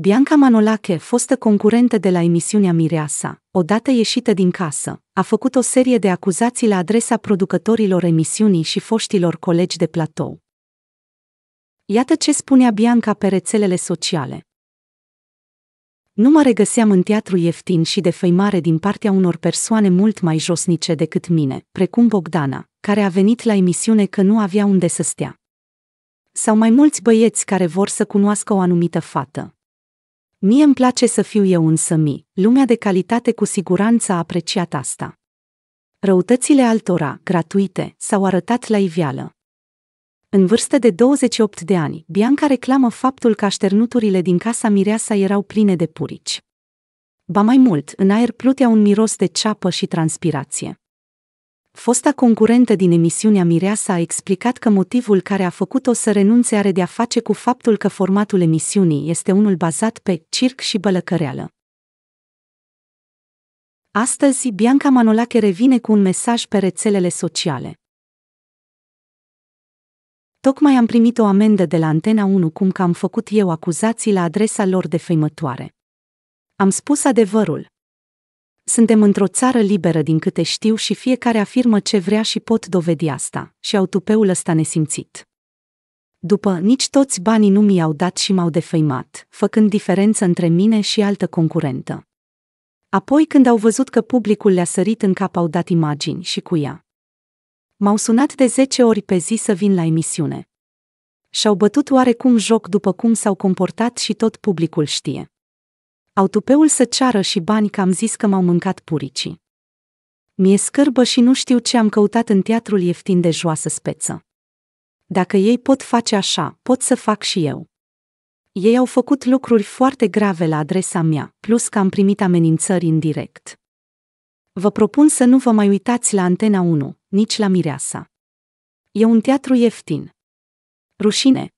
Bianca Manolache, fostă concurentă de la emisiunea Mireasa, odată ieșită din casă, a făcut o serie de acuzații la adresa producătorilor emisiunii și foștilor colegi de platou. Iată ce spunea Bianca pe rețelele sociale. Nu mă regăseam în teatru ieftin și de făimare din partea unor persoane mult mai josnice decât mine, precum Bogdana, care a venit la emisiune că nu avea unde să stea. Sau mai mulți băieți care vor să cunoască o anumită fată, Mie îmi place să fiu eu însă mi, lumea de calitate cu siguranță a apreciat asta. Răutățile altora, gratuite, s-au arătat la iveală. În vârstă de 28 de ani, Bianca reclamă faptul că așternuturile din casa Mireasa erau pline de purici. Ba mai mult, în aer plutea un miros de ceapă și transpirație fosta concurentă din emisiunea Mireasa a explicat că motivul care a făcut-o să renunțe are de a face cu faptul că formatul emisiunii este unul bazat pe circ și bălăcăreală. Astăzi, Bianca Manolache revine cu un mesaj pe rețelele sociale. Tocmai am primit o amendă de la Antena 1 cum că am făcut eu acuzații la adresa lor de făimătoare. Am spus adevărul. Suntem într-o țară liberă din câte știu și fiecare afirmă ce vrea și pot dovedi asta, și au tupeul ăsta nesimțit. După, nici toți banii nu mi-au dat și m-au defăimat, făcând diferență între mine și altă concurentă. Apoi când au văzut că publicul le-a sărit în cap au dat imagini și cu ea. M-au sunat de 10 ori pe zi să vin la emisiune. Și-au bătut oarecum joc după cum s-au comportat și tot publicul știe. Au tupeul să ceară și bani că am zis că m-au mâncat puricii. Mie scârbă și nu știu ce am căutat în teatrul ieftin de joasă speță. Dacă ei pot face așa, pot să fac și eu. Ei au făcut lucruri foarte grave la adresa mea, plus că am primit amenințări indirect. Vă propun să nu vă mai uitați la Antena 1, nici la Mireasa. E un teatru ieftin. Rușine,